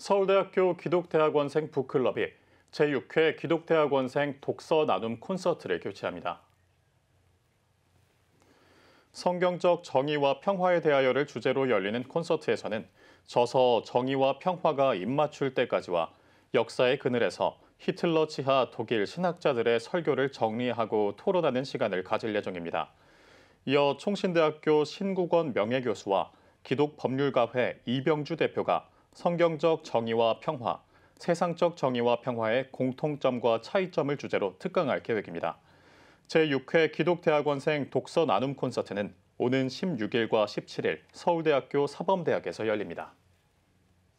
서울대학교 기독대학원생 북클럽이 제6회 기독대학원생 독서 나눔 콘서트를 교체합니다 성경적 정의와 평화에 대하여를 주제로 열리는 콘서트에서는 저서 정의와 평화가 입맞출 때까지와 역사의 그늘에서 히틀러 치하 독일 신학자들의 설교를 정리하고 토론하는 시간을 가질 예정입니다. 이어 총신대학교 신국원 명예교수와 기독법률가회 이병주 대표가 성경적 정의와 평화, 세상적 정의와 평화의 공통점과 차이점을 주제로 특강할 계획입니다. 제6회 기독대학원생 독서 나눔 콘서트는 오는 16일과 17일 서울대학교 사범대학에서 열립니다.